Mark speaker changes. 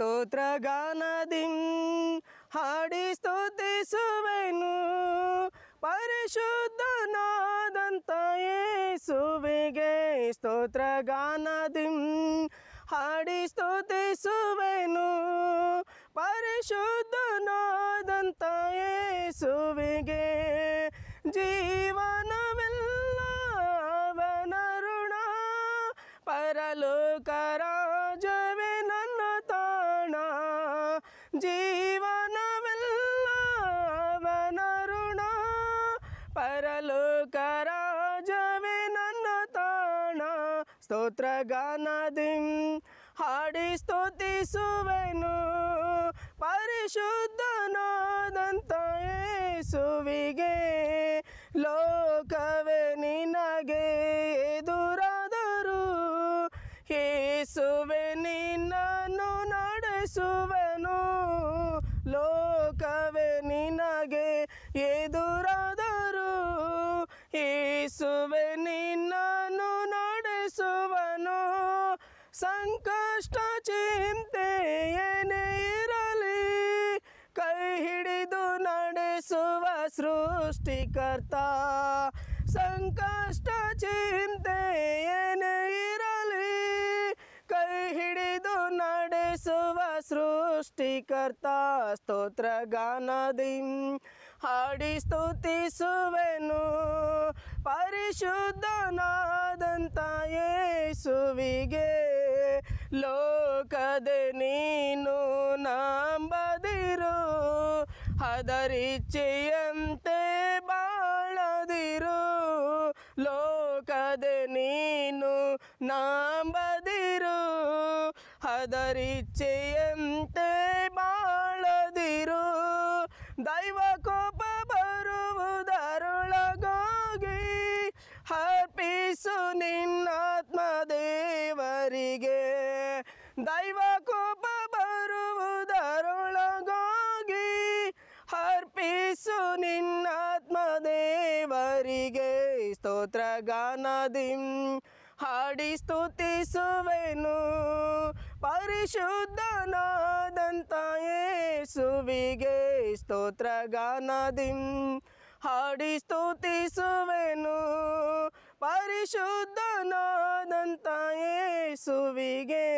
Speaker 1: ಸ್ತೋತ್ರಗಾನದಿ ಹಾಡಿ ಸ್ತುತಿಸುವೆನು ಪರಿಶುದ್ಧನಾದಂಥ ಯೇಸುವಿಗೆ ಸ್ತೋತ್ರಗಾನದಿ ಹಾಡಿ ಸ್ತುತಿಸುವೆನು ಪರಿಶುದ್ಧನಾದಂಥ ಯೇಸುವಿಗೆ ಜೀ ಜೀವನವೆಲ್ಲವನರುಣ ಪರಲೋಕ ನನ್ನ ತಾಣ ಸ್ತೋತ್ರಗಾನದಿಂ ಹಾಡಿ ಸ್ತುತಿಸುವೆನು ಪರಿಶುದ್ಧನಾದಂತ ಸುವಿಗೆ ಲೋಕವೆ ನಿನಗೆ ಎದುರಾದರು ಯೇಸುವೆ ನಿನ್ನನ್ನು ನಡೆಸುವೆ ಸಂಕಷ್ಟ ಚಿಂತೆ ಏನೇ ಇರಲಿ ಕೈ ಹಿಡಿದು ನಡೆಸುವ ಸೃಷ್ಟಿಕರ್ತ ಸಂಕಷ್ಟ ಚಿಂತೆ ಏನೇ ಇರಲಿ ಕೈ ಹಿಡಿದು ನಡೆಸುವ ಸೃಷ್ಟಿಕರ್ತ ಸ್ತೋತ್ರ ಗಾನದಿ ಹಾಡಿ ಸ್ತುತಿಸುವೆನು ಪರಿಶುದ್ಧನಾದಂತ ಯೇಸುವಿಗೆ ಲೋಕದ ನೀನು ನಂಬದಿರು ಅದರಿಚ್ಛೆಯಂತೆ ಬಾಳದಿರು ಲೋಕದ ನೀನು ನಂಬದಿರು ಅದರಿಚ್ಛೆಯಂತೆ ಬಾಳದಿರು ದೈವ ಕೋಪ ಬರುವುದರೊಳಗಾಗಿ ಅರ್ಪಿಸು ನಿನ್ನಾತ್ಮ ದೇವರಿಗೆ ದೈವ ಕೋಪ ಬರುವುದರೊಳಗಾಗಿ ಅರ್ಪಿಸು ನಿನ್ನಾತ್ಮ ದೇವರಿಗೆ ಸ್ತೋತ್ರ ಹಾಡಿ ಸ್ತುತಿಸುವೆನು ಪರಿಶುದ್ಧನಾದಂತ ಯೇಸುವಿಗೆ ಸ್ತೋತ್ರ ಸ್ತೋತ್ರಗಾನದಿಂ ಹಾಡಿ ಸ್ತುತಿಸುವೆನು ಪರಿಶುದ್ಧನಾದಂತ ಏಸುವಿಗೆ